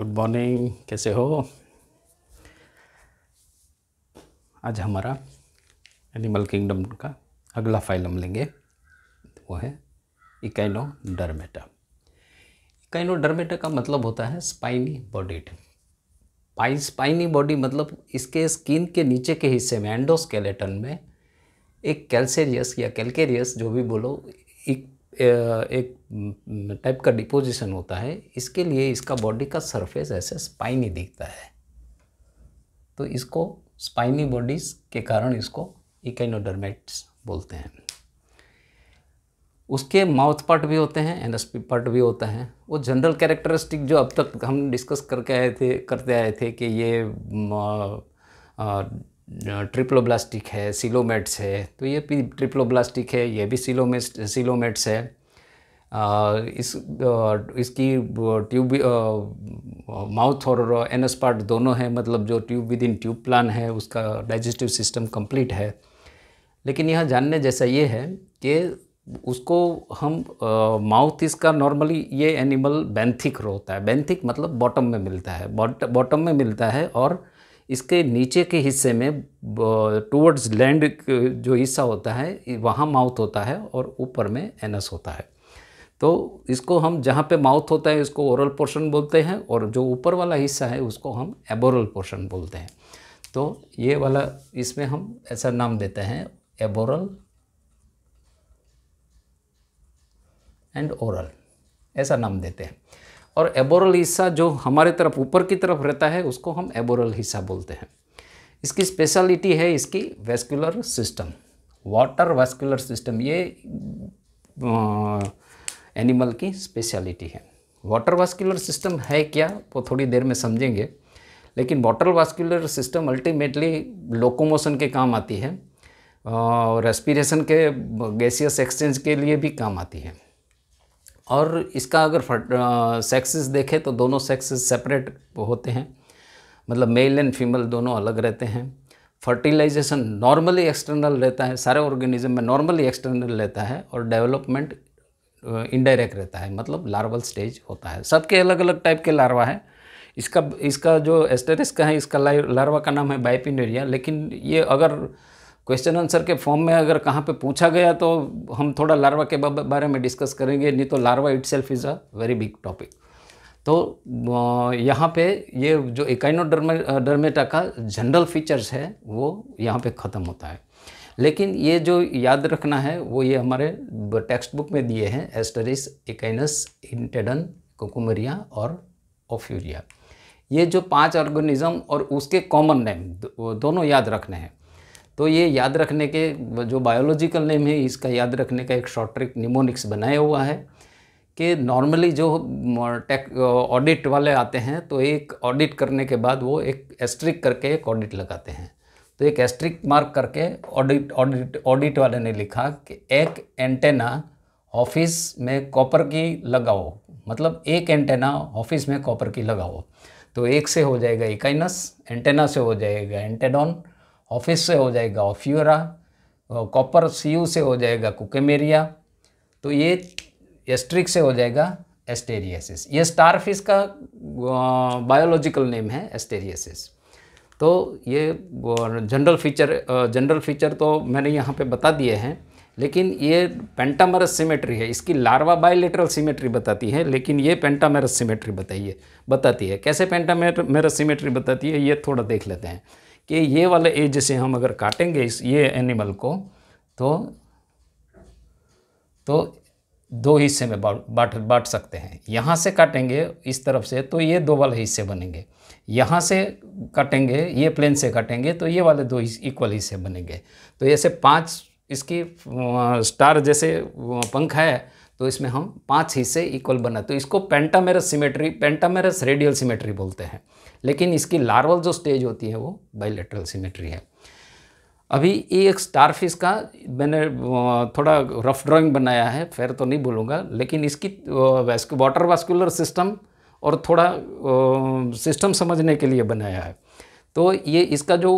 good morning कैसे हो आज हमारा एनिमल किंगडम का अगला फाइल हम लेंगे वो है इकाइनो डरमेटा इकाइनो डरमेटा का मतलब होता है spiny bodied pine spiny body मतलब इसके स्किन के नीचे के हिस्से में एंडोस्केलेटन में एक कैल्सेरियस या कैलकेरियस जो भी बोलो एक एक टाइप का डिपोजिशन होता है इसके लिए इसका बॉडी का सरफेस ऐसे स्पाइनी दिखता है तो इसको स्पाइनी बॉडीज के कारण इसको इकाइनोडर्मेट्स बोलते हैं उसके माउथ पार्ट भी होते हैं एंड पार्ट भी होता है वो जनरल कैरेक्टरिस्टिक जो अब तक हम डिस्कस करके आए थे करते आए थे कि ये ट्रिप्लोब्लास्टिक है सिलोमेट्स है तो ये भी ट्रिप्लोब्लास्टिक है ये भी सिलोमेट सिलोमेट्स है आ, इस आ, इसकी ट्यूब माउथ और एनस पार्ट दोनों हैं मतलब जो tube within tube plan है उसका डाइजेस्टिव सिस्टम कंप्लीट है लेकिन यहाँ जानने जैसा ये है कि उसको हम माउथ इसका नॉर्मली ये एनिमल बैंथिक होता है बैंथिक मतलब बॉटम में मिलता है बॉटम में मिलता है और इसके नीचे के हिस्से में टूवर्ड्स लैंड जो हिस्सा होता है वहाँ माउथ होता है और ऊपर में एनस होता है तो इसको हम जहाँ पे माउथ होता है इसको ओरल पोर्शन बोलते हैं और जो ऊपर वाला हिस्सा है उसको हम एबोरल पोर्शन बोलते हैं तो ये वाला इसमें हम ऐसा नाम देते हैं एबोरल एंड ओरल ऐसा नाम देते हैं और एबोरल हिस्सा जो हमारे तरफ ऊपर की तरफ रहता है उसको हम एबोरल हिस्सा बोलते हैं इसकी स्पेशलिटी है इसकी vascular system water vascular system ये एनिमल की स्पेशलिटी है वाटर वास्कुलर सिस्टम है क्या वो थोड़ी देर में समझेंगे लेकिन water vascular system ultimately locomotion के काम आती है रेस्पिरेशन के गैसियस एक्सचेंज के लिए भी काम आती है और इसका अगर सेक्सेस देखें तो दोनों सेक्सेस सेपरेट होते हैं मतलब मेल एंड फीमेल दोनों अलग रहते हैं फर्टिलाइजेशन नॉर्मली एक्सटर्नल रहता है सारे ऑर्गेनिज्म में नॉर्मली एक्सटर्नल रहता है और डेवलपमेंट इनडायरेक्ट रहता है मतलब लार्वल स्टेज होता है सबके अलग अलग टाइप के लार्वा है इसका इसका जो एस्टेरिस का है इसका लार्वा का नाम है बाइपिनेरिया लेकिन ये अगर क्वेश्चन आंसर के फॉर्म में अगर कहाँ पे पूछा गया तो हम थोड़ा लार्वा के बारे में डिस्कस करेंगे नहीं तो larva itself is a very big topic तो यहाँ पे ये जो इकाइनो डर्मेटा का जनरल फीचर्स है वो यहाँ पे ख़त्म होता है लेकिन ये जो याद रखना है वो ये हमारे टेक्स्ट बुक में दिए हैं एस्टरिस इकाइनस इंटेडन कोकुमरिया और ओफ्यूरिया ये जो पांच ऑर्गेनिज्म और उसके कॉमन नेम दोनों याद रखने हैं तो ये याद रखने के जो बायोलॉजिकल नेम है इसका याद रखने का एक शॉर्ट ट्रिक निमोनिक्स बनाया हुआ है कि नॉर्मली जो टेक ऑडिट वाले आते हैं तो एक ऑडिट करने के बाद वो एक एस्ट्रिक करके एक ऑडिट लगाते हैं तो एक एस्ट्रिक मार्क करके ऑडिट ऑडिट ऑडिट वाले ने लिखा कि एक एंटेना ऑफिस में कॉपर की लगाओ मतलब एक एंटेना ऑफिस में कॉपर की लगाओ तो एक से हो जाएगा इकाइनस एंटेना से हो जाएगा एंटेडॉन ऑफिस से हो जाएगा ऑफ्यूरा कॉपर सी से हो जाएगा कुकेमेरिया तो ये एस्ट्रिक से हो जाएगा एस्टेरियासिस ये स्टार फिश का बायोलॉजिकल नेम है एस्टेरियासिस तो ये जनरल फीचर जनरल फीचर तो मैंने यहाँ पे बता दिए हैं लेकिन ये पेंटामरस सिमेट्री है इसकी लार्वा बायोलेटरल सिमेट्री बताती है लेकिन ये पेंटामेरस सिमेट्री बताइए बताती है कैसे पेंटामेरस सिमेट्री बताती है ये थोड़ा देख लेते हैं कि ये वाले एज से हम अगर काटेंगे इस ये एनिमल को तो तो दो हिस्से में बांट बांट सकते हैं यहाँ से काटेंगे इस तरफ से तो ये दो वाले हिस्से बनेंगे यहाँ से काटेंगे ये प्लेन से काटेंगे तो ये वाले दो इक्वल हिस्से बनेंगे तो ऐसे पांच इसकी स्टार जैसे पंख है तो इसमें हम पांच हिस्से इक्वल बना तो इसको pentamerous symmetry pentamerous radial symmetry बोलते हैं लेकिन इसकी लार्वल जो स्टेज होती है वो बाइलेटरल सिमेट्री है अभी ये एक स्टारफिश का मैंने थोड़ा रफ ड्राइंग बनाया है फिर तो नहीं बोलूँगा लेकिन इसकी वैस्क, वाटर वास्कुलर सिस्टम और थोड़ा सिस्टम समझने के लिए बनाया है तो ये इसका जो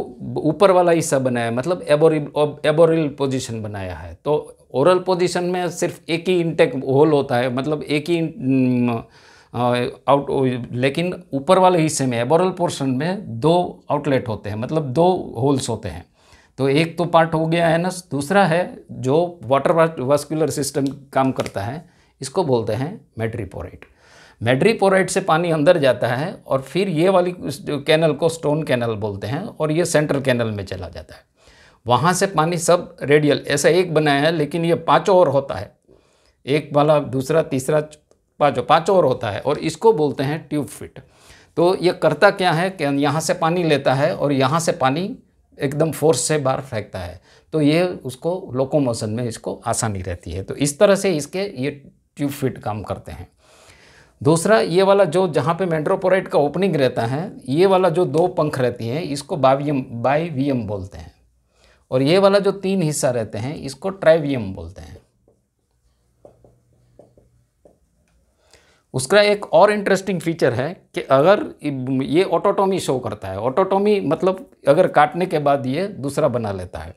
ऊपर वाला हिस्सा बनाया है मतलब एबोरिल एबोरिल पोजीशन बनाया है तो ओरल पोजीशन में सिर्फ एक ही इंटेक होल होता है मतलब एक ही आउट हम्म, लेकिन ऊपर वाले हिस्से में एबोरल पोर्शन में दो आउटलेट होते हैं मतलब दो होल्स होते हैं तो एक तो पार्ट हो गया है ना दूसरा है जो वाटर वास्कुलर सिस्टम काम करता है इसको बोलते हैं मेड्रीपोराइट मेड्रीपोराइट से पानी अंदर जाता है और फिर ये वाली कैनल को स्टोन कैनल बोलते हैं और ये सेंट्रल कैनल में चला जाता है वहाँ से पानी सब रेडियल ऐसा एक बनाया है लेकिन ये पाँचों और होता है एक वाला दूसरा तीसरा पाँचों पाँचों और होता है और इसको बोलते हैं ट्यूब फिट तो ये करता क्या है कि यहाँ से पानी लेता है और यहाँ से पानी एकदम फोर्स से बाहर फेंकता है तो ये उसको लोकोमोशन में इसको आसानी रहती है तो इस तरह से इसके ये ट्यूब फिट काम करते हैं दूसरा ये वाला जो जहाँ पे मेट्रोपोराइट का ओपनिंग रहता है ये वाला जो दो पंख रहती हैं इसको बावियम बाईवीएम बोलते हैं और ये वाला जो तीन हिस्सा रहते हैं इसको ट्राइवियम बोलते हैं उसका एक और इंटरेस्टिंग फीचर है कि अगर ये ऑटोटोमी शो करता है ऑटोटोमी मतलब अगर काटने के बाद ये दूसरा बना लेता है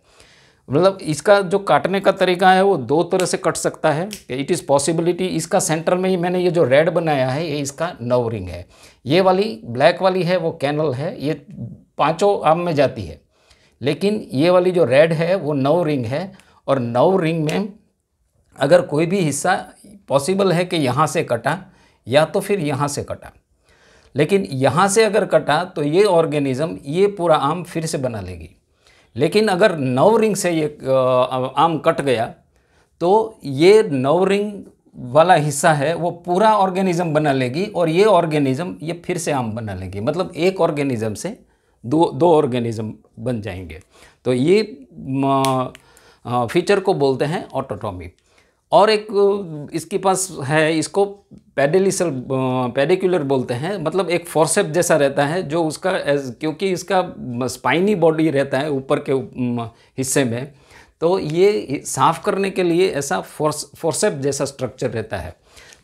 मतलब इसका जो काटने का तरीका है वो दो तरह से कट सकता है इट इज़ पॉसिबिलिटी इसका सेंटर में ही मैंने ये जो रेड बनाया है ये इसका नव रिंग है ये वाली ब्लैक वाली है वो कैनल है ये पांचों आम में जाती है लेकिन ये वाली जो रेड है वो नौ रिंग है और नौ रिंग में अगर कोई भी हिस्सा पॉसिबल है कि यहाँ से कटा या तो फिर यहाँ से कटा लेकिन यहाँ से अगर कटा तो ये ऑर्गेनिज़म ये पूरा आम फिर से बना लेगी लेकिन अगर नौ रिंग से ये आम कट गया तो ये नौ रिंग वाला हिस्सा है वो पूरा ऑर्गेनिज़म बना लेगी और ये ऑर्गेनिज़म ये फिर से आम बना लेगी मतलब एक ऑर्गेनिज़म से दो दो ऑर्गेनिज्म बन जाएंगे तो ये फीचर को बोलते हैं ऑटोटॉमी और एक इसके पास है इसको पेडेलिसल पेडिकुलर बोलते हैं मतलब एक फोर्सेप जैसा रहता है जो उसका एज क्योंकि इसका स्पाइनी बॉडी रहता है ऊपर के हिस्से में तो ये साफ़ करने के लिए ऐसा फोर्स फोर्सेप जैसा स्ट्रक्चर रहता है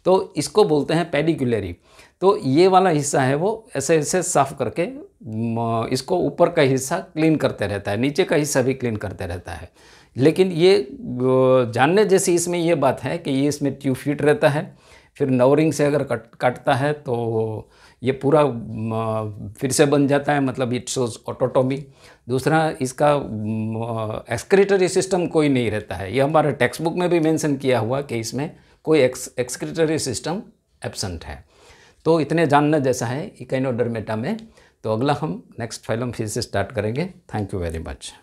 तो इसको बोलते हैं पेडिकुलरी तो ये वाला हिस्सा है वो ऐसे ऐसे साफ़ करके इसको ऊपर का हिस्सा क्लीन करते रहता है नीचे का हिस्सा भी क्लीन करते रहता है लेकिन ये जानने जैसी इसमें ये बात है कि ये इसमें ट्यूब फिट रहता है फिर नवरिंग से अगर कट काटता है तो ये पूरा फिर से बन जाता है मतलब इट शोज ऑटोटोमी दूसरा इसका एक्सक्रेटरी सिस्टम कोई नहीं रहता है ये हमारे टेक्स्ट बुक में भी मेंशन किया हुआ कि इसमें कोई एक्स एक्सक्रिटरी सिस्टम एबसेंट है तो इतने जानना जैसा है इकाइनोडर्मेटा में तो अगला हम नेक्स्ट फाइलम फिर से स्टार्ट करेंगे थैंक यू वेरी मच